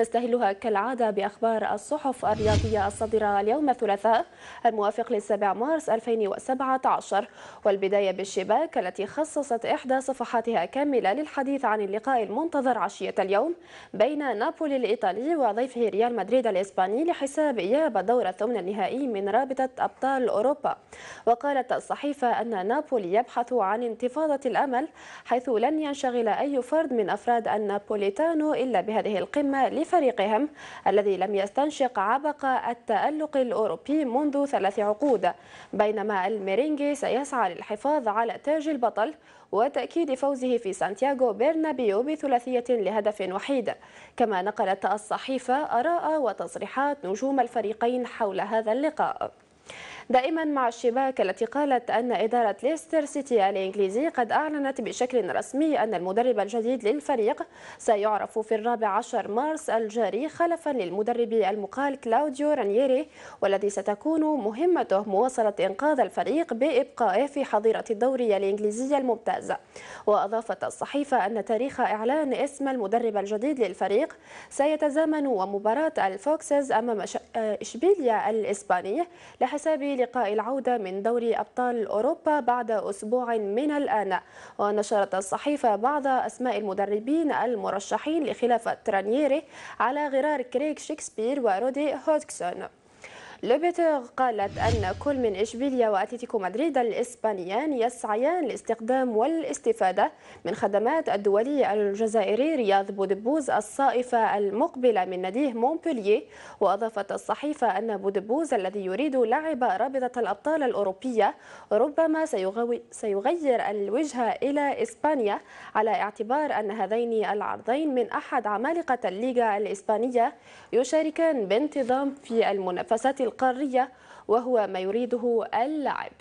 نستهلها كالعادة بأخبار الصحف الرياضية الصادرة اليوم الثلاثاء الموافق للسابع مارس 2017 والبداية بالشباك التي خصصت إحدى صفحاتها كاملة للحديث عن اللقاء المنتظر عشية اليوم بين نابولي الإيطالي وضيفه ريال مدريد الإسباني لحساب إياب دور الثمن النهائي من رابطة أبطال أوروبا وقالت الصحيفة أن نابولي يبحث عن انتفاضة الأمل حيث لن ينشغل أي فرد من أفراد النابوليتانو إلا بهذه القمة لفريقهم الذي لم يستنشق عبق التألق الأوروبي منذ ثلاث عقود بينما الميرينجي سيسعى للحفاظ على تاج البطل وتأكيد فوزه في سانتياغو برنابيو بثلاثية لهدف وحيد كما نقلت الصحيفة آراء وتصريحات نجوم الفريقين حول هذا اللقاء دائما مع الشباك التي قالت أن إدارة ليستر سيتي الإنجليزي قد أعلنت بشكل رسمي أن المدرب الجديد للفريق سيعرف في الرابع عشر مارس الجاري خلفا للمدرب المقال كلاوديو رانييري والذي ستكون مهمته مواصلة إنقاذ الفريق بإبقائه في حظيرة الدوري الإنجليزي الممتاز وأضافت الصحيفة أن تاريخ إعلان اسم المدرب الجديد للفريق سيتزامن ومباراة الفوكسز أمام آه، إشبيليا الإسباني لحساب في لقاء العودة من دوري أبطال أوروبا بعد أسبوع من الآن ونشرت الصحيفة بعض أسماء المدربين المرشحين لخلافة رانييري على غرار كريك شكسبير ورودي هودكسون لوبيتر قالت أن كل من إشبيليا وأتلتيكو مدريد الإسبانيان يسعيان لاستخدام والاستفادة من خدمات الدولي الجزائري رياض بودبوز الصائفة المقبلة من ناديه مونبولييه وأضافت الصحيفة أن بودبوز الذي يريد لعب رابطة الأبطال الأوروبية ربما سيغير الوجهة إلى إسبانيا على اعتبار أن هذين العرضين من أحد عمالقة الليغا الإسبانية يشاركان بانتظام في المنافسات القارية وهو ما يريده اللاعب